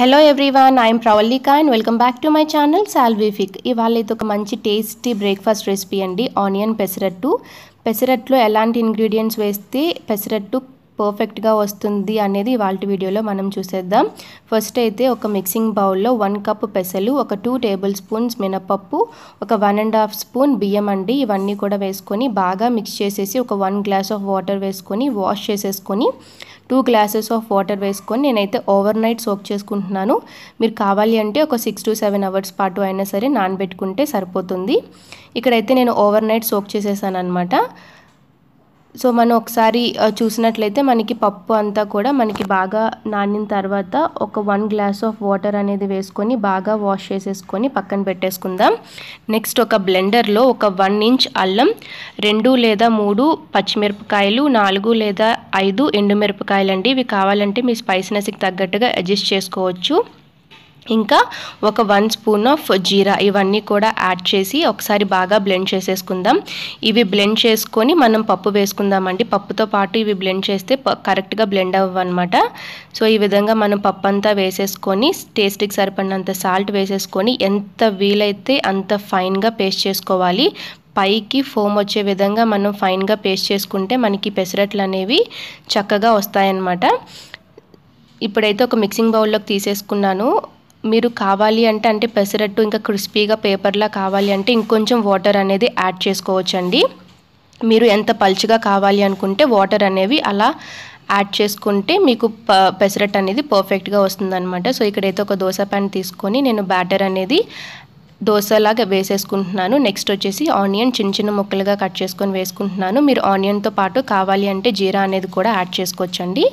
hello everyone I'm Pravallika and welcome back to my channel Salvific ఇవాళ ఇది ఒక మంచి టేస్టీ బ్రేక్ఫాస్ట్ రెసిపీ అండి ఆనియన్ పెసరట్టు పెసరట్లో ఎలాంటి ఇంగ్రీడియంట్స్ వేస్తే పెసరట్టు పర్ఫెక్ట్గా వస్తుంది అనేది ఇవాళ వీడియోలో మనం చూసేద్దాం ఫస్ట్ అయితే ఒక మిక్సింగ్ బౌల్లో వన్ కప్ పెసలు ఒక టూ టేబుల్ స్పూన్స్ మినపప్పు ఒక వన్ అండ్ హాఫ్ స్పూన్ బియ్యం అండి ఇవన్నీ కూడా వేసుకొని బాగా మిక్స్ చేసేసి ఒక వన్ గ్లాస్ ఆఫ్ వాటర్ వేసుకొని వాష్ చేసేసుకొని టూ గ్లాసెస్ ఆఫ్ వాటర్ వేసుకొని నేనైతే ఓవర్ నైట్ సోక్ చేసుకుంటున్నాను మీరు కావాలి అంటే ఒక సిక్స్ టు సెవెన్ అవర్స్ పాటు అయినా సరే నానబెట్టుకుంటే సరిపోతుంది ఇక్కడైతే నేను ఓవర్ నైట్ సోక్ చేసేసాను అనమాట సో మనం ఒకసారి చూసినట్లయితే మనకి పప్పు అంతా కూడా మనకి బాగా నానిన తర్వాత ఒక వన్ గ్లాస్ ఆఫ్ వాటర్ అనేది వేసుకొని బాగా వాష్ చేసేసుకొని పక్కన పెట్టేసుకుందాం నెక్స్ట్ ఒక బ్లెండర్లో ఒక వన్ ఇంచ్ అల్లం రెండు లేదా మూడు పచ్చిమిరపకాయలు నాలుగు లేదా ఐదు ఎండుమిరపకాయలు అండి ఇవి కావాలంటే మీ స్పైసినెస్కి తగ్గట్టుగా అడ్జస్ట్ చేసుకోవచ్చు ఇంకా ఒక వన్ స్పూన్ ఆఫ్ జీరా ఇవన్నీ కూడా యాడ్ చేసి ఒకసారి బాగా బ్లెండ్ చేసేసుకుందాం ఇవి బ్లెండ్ చేసుకొని మనం పప్పు వేసుకుందామండి పప్పుతో పాటు ఇవి బ్లెండ్ చేస్తే కరెక్ట్గా బ్లెండ్ అవ్వనమాట సో ఈ విధంగా మనం పప్పు అంతా వేసేసుకొని టేస్ట్కి సరిపడినంత సాల్ట్ వేసేసుకొని ఎంత వీలైతే అంత ఫైన్గా పేస్ట్ చేసుకోవాలి పైకి ఫోమ్ వచ్చే విధంగా మనం ఫైన్గా పేస్ట్ చేసుకుంటే మనకి పెసరట్లు అనేవి చక్కగా వస్తాయన్నమాట ఇప్పుడైతే ఒక మిక్సింగ్ బౌల్లోకి తీసేసుకున్నాను మీరు కావాలి అంటే అంటే పెసరట్టు ఇంకా క్రిస్పీగా పేపర్లా కావాలి అంటే ఇంకొంచెం వాటర్ అనేది యాడ్ చేసుకోవచ్చండి మీరు ఎంత పల్చిగా కావాలి అనుకుంటే వాటర్ అనేవి అలా యాడ్ చేసుకుంటే మీకు ప పెసరట్ అనేది పర్ఫెక్ట్గా వస్తుందన్నమాట సో ఇక్కడైతే ఒక దోశ ప్యాన్ తీసుకొని నేను బ్యాటర్ అనేది దోశలాగా వేసేసుకుంటున్నాను నెక్స్ట్ వచ్చేసి ఆనియన్ చిన్న చిన్న ముక్కలుగా కట్ చేసుకొని వేసుకుంటున్నాను మీరు ఆనియన్తో పాటు కావాలి అంటే జీరా అనేది కూడా యాడ్ చేసుకోవచ్చండి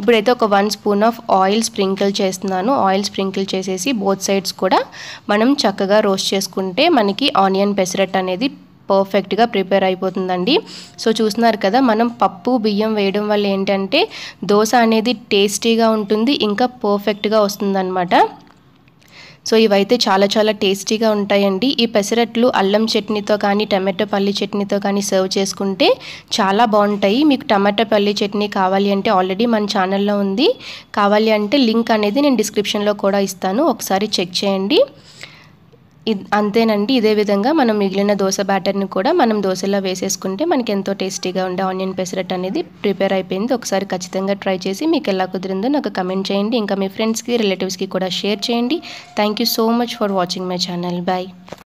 ఇప్పుడైతే ఒక one spoon of oil sprinkle చేస్తున్నాను ఆయిల్ స్ప్రింకిల్ చేసేసి బోత్ సైడ్స్ కూడా మనం చక్కగా రోస్ట్ చేసుకుంటే మనకి ఆనియన్ పెసరట్ అనేది పర్ఫెక్ట్గా ప్రిపేర్ అయిపోతుందండి సో చూస్తున్నారు కదా మనం పప్పు బియ్యం వేయడం వల్ల ఏంటంటే దోశ అనేది టేస్టీగా ఉంటుంది ఇంకా పర్ఫెక్ట్గా వస్తుందన్నమాట సో ఇవైతే చాలా చాలా టేస్టీగా ఉంటాయండి ఈ పెసరట్లు అల్లం చట్నీతో కానీ టమాటో పల్లి చట్నీతో కానీ సర్వ్ చేసుకుంటే చాలా బాగుంటాయి మీకు టమాటో పల్లి చట్నీ కావాలి అంటే ఆల్రెడీ మన ఛానల్లో ఉంది కావాలి అంటే లింక్ అనేది నేను డిస్క్రిప్షన్లో కూడా ఇస్తాను ఒకసారి చెక్ చేయండి అంతేనండి ఇదే విధంగా మనం మిగిలిన దోశ బ్యాటర్ని కూడా మనం దోశలో వేసేసుకుంటే మనకి ఎంతో టేస్టీగా ఉండే ఆనియన్ పెసరట్ అనేది ప్రిపేర్ అయిపోయింది ఒకసారి ఖచ్చితంగా ట్రై చేసి మీకు ఎలా కుదిరిందో నాకు కమెంట్ చేయండి ఇంకా మీ ఫ్రెండ్స్కి రిలేటివ్స్కి కూడా షేర్ చేయండి thank so much for watching my channel bye